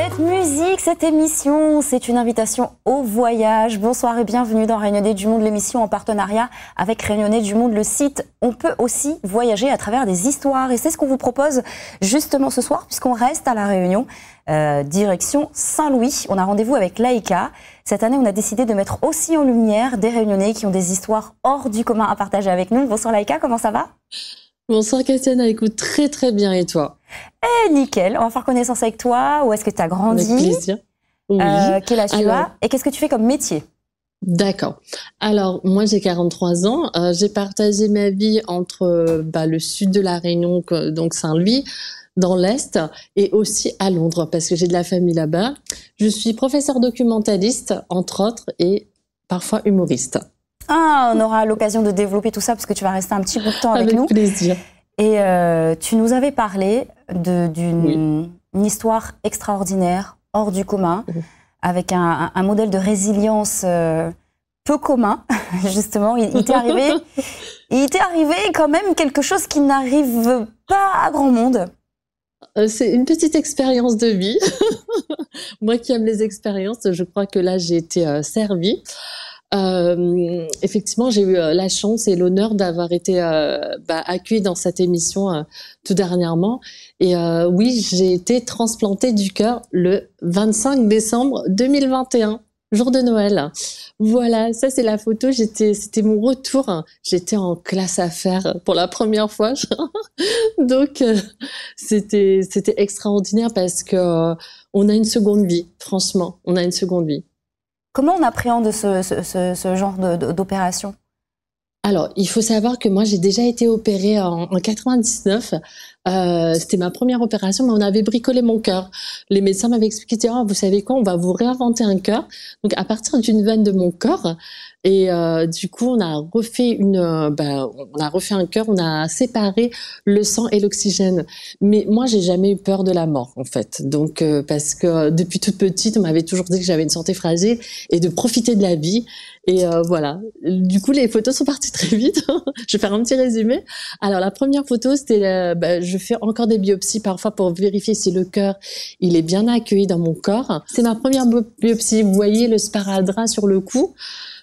Cette musique, cette émission, c'est une invitation au voyage. Bonsoir et bienvenue dans Réunionnais du Monde, l'émission en partenariat avec Réunionnais du Monde, le site. On peut aussi voyager à travers des histoires et c'est ce qu'on vous propose justement ce soir puisqu'on reste à La Réunion. Euh, direction Saint-Louis. On a rendez-vous avec Laïka. Cette année, on a décidé de mettre aussi en lumière des Réunionnais qui ont des histoires hors du commun à partager avec nous. Bonsoir Laïka, comment ça va Bonsoir Christiane, ah, écoute très très bien et toi eh, nickel, on va faire connaissance avec toi. Où est-ce que tu as grandi Avec plaisir. Oui. Euh, quel tu as Et qu'est-ce que tu fais comme métier D'accord. Alors, moi, j'ai 43 ans. Euh, j'ai partagé ma vie entre bah, le sud de la Réunion, donc Saint-Louis, dans l'Est, et aussi à Londres, parce que j'ai de la famille là-bas. Je suis professeur documentaliste, entre autres, et parfois humoriste. Ah, on aura l'occasion de développer tout ça, parce que tu vas rester un petit bout de temps avec nous. Avec plaisir. Et euh, tu nous avais parlé d'une histoire extraordinaire, hors du commun, avec un, modèle de résilience euh, peu commun, justement. Il, est t'est arrivé, il arrivé quand même quelque chose qui n'arrive pas à grand monde. Euh, c'est une petite expérience de vie. Moi qui aime les expériences, je crois que là j'ai été servie. Euh, effectivement, j'ai eu euh, la chance et l'honneur d'avoir été euh, bah, accueillie dans cette émission tout dernièrement. Et oui, j'ai été transplantée du cœur le 25 décembre 2021 jour de Noël. Voilà, ça c'est la photo. J'étais, c'était mon retour. J'étais en classe à faire pour la première fois. Donc c'était c'était extraordinaire parce que on a une seconde vie. Franchement, on a une seconde vie. Comment on appréhende ce, genre d'opération alors, il faut savoir que moi, j'ai déjà été opérée en, 1999 euh, c'était ma première opération, mais on avait bricolé mon cœur. Les médecins m'avaient expliqué, oh, vous savez quoi, on va vous réinventer un cœur. Donc à partir d'une veine de mon corps, et euh, du coup, on a refait une, euh, ben, on a refait un cœur, on a séparé le sang et l'oxygène. Mais moi, j'ai jamais eu peur de la mort, en fait. Donc, parce que depuis toute petite, on m'avait toujours dit que j'avais une santé fragile et de profiter de la vie. Et voilà. Du coup, les photos sont parties très vite. je vais faire un petit résumé. Alors, la première photo, c'était, ben, je je fais encore des biopsies parfois pour vérifier si le cœur, il est bien accueilli dans mon corps. C'est ma première biopsie. Vous voyez le sparadrap sur le cou.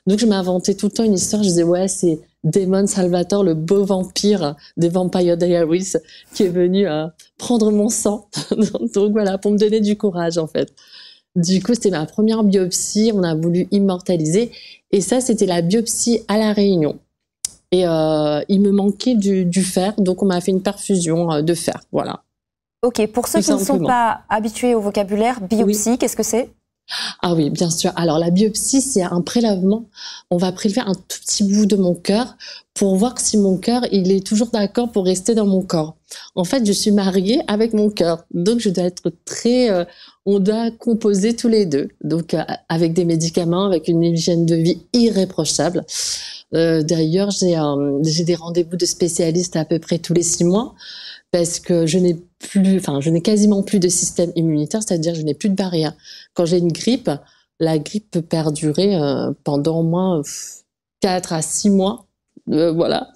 Donc, je m'inventais tout le temps une histoire. Je disais, ouais, c'est Damon Salvatore, le beau vampire des Vampire Diaries, qui est venu à euh, prendre mon sang. Donc, voilà, pour me donner du courage, en fait. Du coup, c'était ma première biopsie. On a voulu immortaliser. Et ça, c'était la biopsie à La Réunion. Et euh, il me manquait du, fer, donc on m'a fait une perfusion euh, de fer. Voilà. Ok, pour ceux qui ne sont pas habitués au vocabulaire, biopsie, qu'est-ce que c'est ah oui, bien sûr. Alors la biopsie, c'est un prélèvement. On va prélever un tout petit bout de mon cœur pour voir si mon cœur, il est toujours d'accord pour rester dans mon corps. En fait, je suis mariée avec mon cœur, donc je dois être très... Euh, on doit composer tous les deux, donc avec des médicaments, avec une hygiène de vie irréprochable. Euh, d'ailleurs, j'ai des rendez-vous de spécialistes à peu près tous les six mois parce que je n'ai plus, enfin, je n'ai quasiment plus de système immunitaire, c'est-à-dire je n'ai plus de barrière. Quand j'ai une grippe, la grippe peut perdurer euh, pendant au moins 4 à 6 mois. Euh, voilà.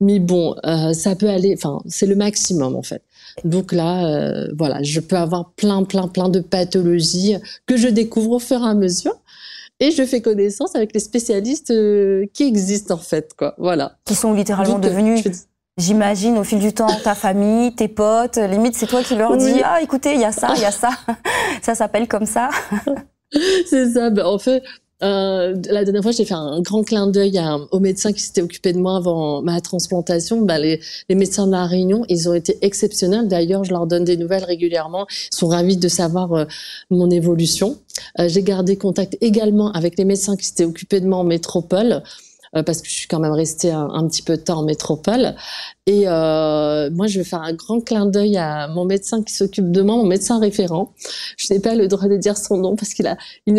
Mais bon, ça peut aller, enfin, c'est le maximum en fait. Donc là, voilà, je peux avoir plein, plein, plein de pathologies que je découvre au fur et à mesure et je fais connaissance avec les spécialistes euh, qui existent en fait, quoi. Voilà. Qui sont littéralement euh, devenus. J'imagine au fil du temps ta famille, tes potes, limite c'est toi qui leur dis ah écoutez il y a ça, il y a ça, ça s'appelle comme ça. C'est ça. Ben, en fait, euh, la dernière fois, j'ai fait un grand clin d'œil au médecin qui s'était occupé de moi avant ma transplantation. Bah, les, les, médecins de la Réunion, ils ont été exceptionnels. D'ailleurs, je leur donne des nouvelles régulièrement. Ils sont ravis de savoir euh, mon évolution. Euh, j'ai gardé contact également avec les médecins qui s'étaient occupés de moi en métropole. Euh, parce que je suis quand même restée un, petit peu de temps en métropole. Et euh, moi, je vais faire un grand clin d'œil à mon médecin qui s'occupe de moi, mon médecin référent. Je n'ai pas le droit de dire son nom parce qu'il a, il,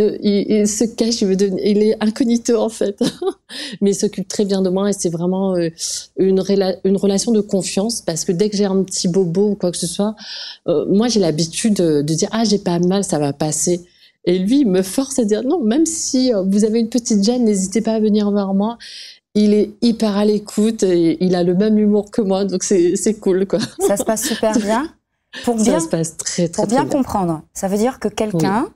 se cache, il, il est incognito en fait, mais il s'occupe très bien de moi et c'est vraiment euh, une, une relation de confiance parce que dès que j'ai un petit bobo ou quoi que ce soit, euh, moi j'ai l'habitude de, dire ah j'ai pas mal, ça va passer. Et lui, me force à dire non, même si euh, vous avez une petite gêne, n'hésitez pas à venir vers moi. Il est hyper à l'écoute et il a le même humour que moi, donc c'est cool, quoi. Ça se passe super bien. Pour bien, ça se passe très, très, bien, comprendre, ça veut dire que quelqu'un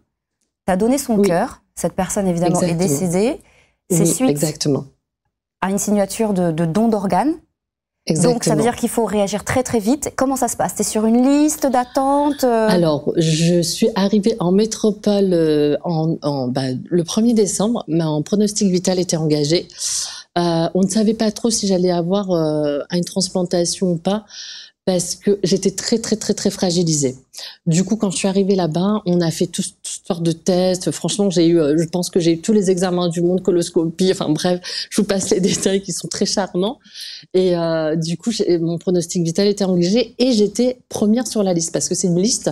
t'a donné son cœur. Cette personne, évidemment, est décédée. C'est suite exactement. à une signature de, de don d'organes. Donc ça veut dire qu'il faut réagir très très vite. Comment ça se passe T'es sur une liste d'attente euh? Alors je suis arrivée en métropole euh, en, en, bah, le 1er décembre. en pronostic vital était engagé. Euh, on ne savait pas trop si j'allais avoir euh, une transplantation ou pas parce que j'étais très très très très fragilisée. Du coup, quand je suis arrivée là-bas, on a fait toutes sortes de tests. Franchement, j'ai eu, euh, je pense que j'ai eu tous les examens du monde, coloscopie. Enfin bref, je vous passe les détails qui sont très charmants. Et euh, du coup, mon pronostic vital était engagé et j'étais première sur la liste parce que c'est une liste.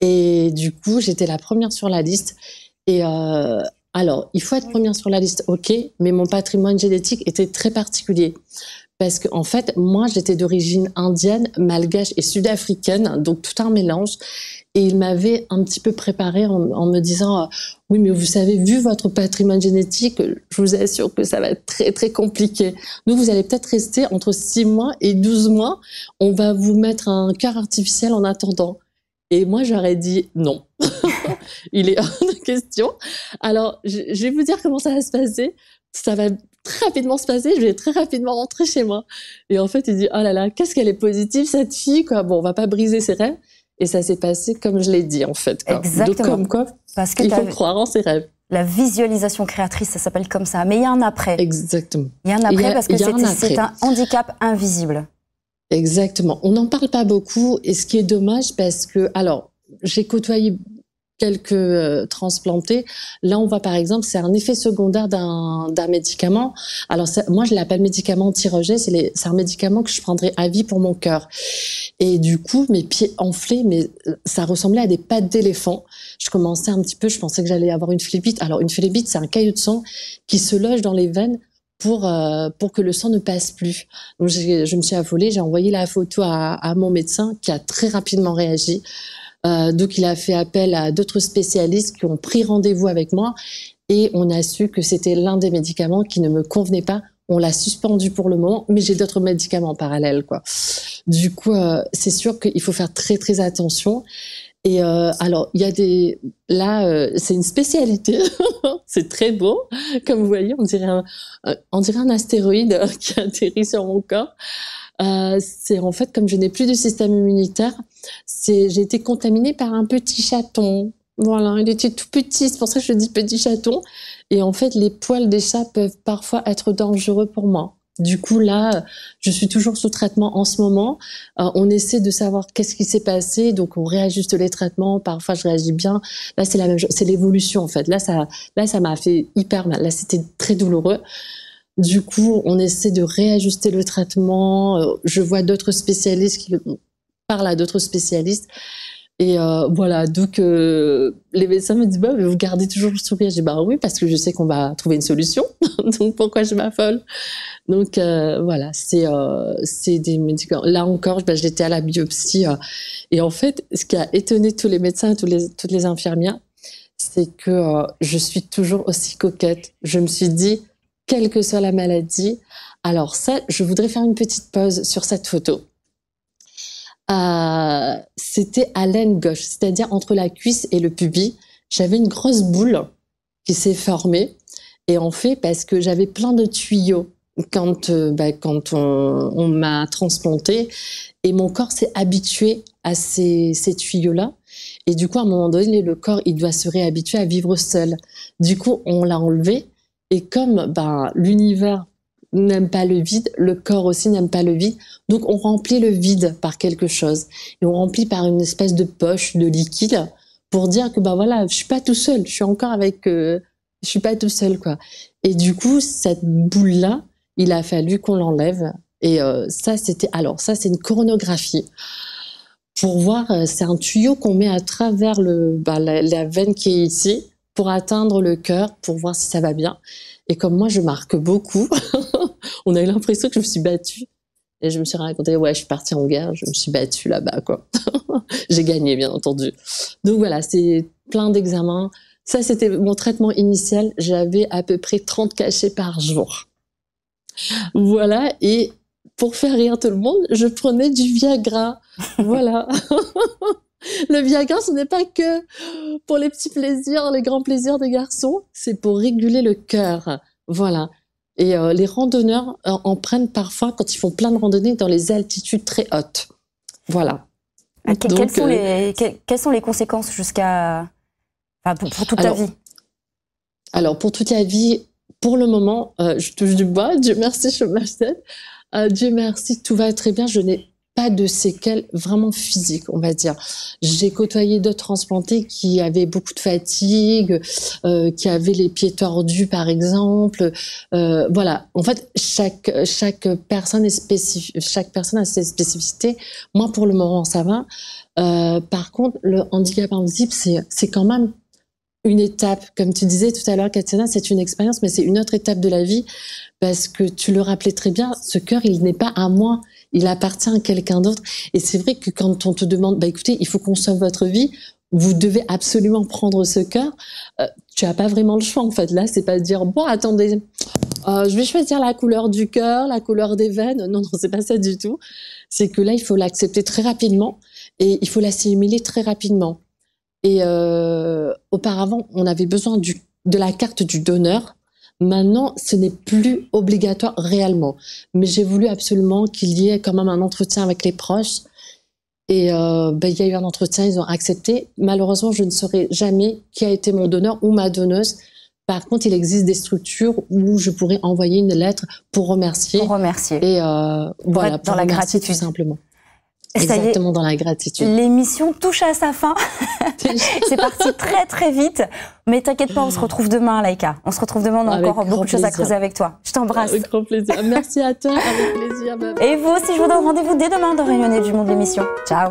Et du coup, j'étais la première sur la liste. Et euh, alors, il faut être première sur la liste, ok, mais mon patrimoine génétique était très particulier parce qu'en en fait, moi, j'étais d'origine indienne, malgache et sud-africaine, donc tout un mélange. Et il m'avait un petit peu préparé en, me disant Oui, mais vous savez, vu votre patrimoine génétique, je vous assure que ça va être très, très compliqué. Nous, vous allez peut-être rester entre 6 mois et 12 mois. On va vous mettre un cœur artificiel en attendant. Et moi, j'aurais dit non. il est hors de question. Alors, je vais vous dire comment ça va se passer ça va très rapidement se passer, je vais très rapidement rentrer chez moi. Et en fait, il dit, oh là là, qu'est-ce qu'elle est positive, cette fille, quoi. Bon, on va pas briser ses rêves. Et ça s'est passé comme je l'ai dit, en fait. Quoi. Exactement. Donc, comme quoi, Parce que il faut croire en ses rêves. La visualisation créatrice, ça s'appelle comme ça. Mais il y a un après. Exactement. Il y a un après parce que c'est un, un handicap invisible. Exactement. On n'en parle pas beaucoup. Et ce qui est dommage, parce que, alors, j'ai côtoyé quelques euh, transplantés. Là, on voit par exemple, c'est un effet secondaire d'un médicament. Alors moi, je l'appelle médicament anti-rejet. C'est un médicament que je prendrais à vie pour mon cœur. Et du coup, mes pieds enflés, mais euh, ça ressemblait à des pattes d'éléphant. Je commençais un petit peu, je pensais que j'allais avoir une phlébite. Alors une phlébite, c'est un caillou de sang qui se loge dans les veines pour euh, pour que le sang ne passe plus. Donc je me suis affolée, j'ai envoyé la photo à mon médecin qui a très rapidement réagi. Euh, donc il a fait appel à d'autres spécialistes qui ont pris rendez-vous avec moi et on a su que c'était l'un des médicaments qui ne me convenait pas. On l'a suspendu pour le moment, mais j'ai d'autres médicaments parallèles Quoi. Du coup, euh, c'est sûr qu'il faut faire très très attention. Et euh, alors, il y a des. Là, c'est une spécialité. c'est très beau. Comme vous voyez, on dirait un, on dirait un astéroïde qui atterrit sur mon corps. Euh, c'est en fait comme je n'ai plus de système immunitaire, j'ai été contaminée par un petit chaton. Voilà, il était tout petit, c'est pour ça que je dis petit chaton. Et en fait, les poils des chats peuvent parfois être dangereux pour moi. Du coup, là, je suis toujours sous traitement en ce moment. Euh, on essaie de savoir qu'est-ce qui s'est passé, donc on réajuste les traitements. Parfois, je réagis bien. Là, c'est la même, c'est l'évolution en fait. Là, ça, là, ça m'a fait hyper mal. Là, c'était très douloureux. Du coup, on essaie de réajuster le traitement. Euh, je vois d'autres spécialistes qui parlent à d'autres spécialistes. Et euh, voilà, donc euh, les médecins me disent bah, vous gardez toujours le sourire. dis « bah oui parce que je sais qu'on va trouver une solution. donc pourquoi je m'affole Donc voilà, c'est des médicaments. Là encore, bah, j'étais à la biopsie et en fait, ce qui a étonné tous les médecins, tous les toutes les infirmières, c'est que je suis toujours aussi coquette. Je me suis dit quelle que soit la maladie. Alors ça, je voudrais faire une petite pause sur cette photo. Euh, c'était à l'aine gauche, c'est-à-dire entre la cuisse et le pubis. J'avais une grosse boule qui s'est formée. Et en fait, parce que j'avais plein de tuyaux quand, euh, bah, quand on, m'a transplanté. Et mon corps s'est habitué à ces, ces tuyaux-là. Et du coup, à un moment donné, le corps, il doit se réhabituer à vivre seul. Du coup, on l'a enlevé et comme ben, l'univers n'aime pas le vide, le corps aussi n'aime pas le vide. Donc on remplit le vide par quelque chose. Et on remplit par une espèce de poche de liquide pour dire que ben voilà, je suis pas tout seul, je suis encore avec euh, je suis pas tout seul quoi. Et du coup, cette boule là, il a fallu qu'on l'enlève et euh, ça c'était alors ça c'est une chronographie. Pour voir, euh, c'est un tuyau qu'on met à travers le, ben, la veine qui est ici pour atteindre le cœur, pour voir si ça va bien. Et comme moi, je marque beaucoup, on a eu l'impression que je me suis battue. Et je me suis raconté, ouais, je suis partie en guerre, je me suis battue là-bas, quoi. J'ai gagné, bien entendu. Donc voilà, c'est plein d'examens. Ça, c'était mon traitement initial. J'avais à peu près 30 cachets par jour. Voilà, et pour faire rire tout le monde, je prenais du Viagra. voilà. Le Viagra, ce n'est pas que pour les petits plaisirs, les grands plaisirs des garçons, c'est pour réguler le cœur. Voilà. Et euh, les randonneurs euh, en prennent parfois quand ils font plein de randonnées dans les altitudes très hautes. Voilà. Euh, quelles, sont les, conséquences jusqu'à pour, toute alors, vie Alors pour toute la vie, pour le moment, je touche du bois. Dieu merci, je m'achète. Dieu merci, tout va très bien. Je n'ai de séquelles vraiment physiques, on va dire. J'ai côtoyé d'autres transplantés qui avaient beaucoup de fatigue, euh, qui avaient les pieds tordus, par exemple. Euh, voilà. En fait, chaque, chaque personne est spécifique, chaque personne a ses spécificités. Moi, pour le moment, ça va. Euh, par contre, le handicap invisible, c'est quand même une étape. Comme tu disais tout à l'heure, Katina, c'est une expérience, mais c'est une autre étape de la vie parce que tu le rappelais très bien, ce cœur, il n'est pas à moi, il appartient à quelqu'un d'autre. Et c'est vrai que quand on te demande, bah écoutez, il faut qu'on sauve votre vie, vous devez absolument prendre ce cœur. Euh, tu n'as pas vraiment le choix en fait. Là, c'est pas dire bon, attendez, euh, je vais choisir la couleur du cœur, la couleur des veines. Non, non, c'est pas ça du tout. C'est que là, il faut l'accepter très rapidement et il faut l'assimiler très rapidement. Et euh, auparavant, on avait besoin de la carte du donneur Maintenant, ce n'est plus obligatoire réellement. Mais j'ai voulu absolument qu'il y ait quand même un entretien avec les proches. Et euh, ben, il y a eu un entretien, ils ont accepté. Malheureusement, je ne saurais jamais qui a été mon donneur ou ma donneuse. Par contre, il existe des structures où je pourrais envoyer une lettre pour remercier. Pour remercier. Et euh, voilà, pour la gratitude tout simplement. Exactement dans la gratitude. L'émission touche à sa fin. c'est parti très très vite. Mais t'inquiète pas, on se ah. retrouve demain, Laïka. On se retrouve demain, on a encore beaucoup de choses à creuser avec toi. Je t'embrasse. Avec grand plaisir. Merci à toi, avec plaisir. Et vous aussi, je vous donne rendez-vous dès demain dans Réunionnais du Monde l'émission. Ciao.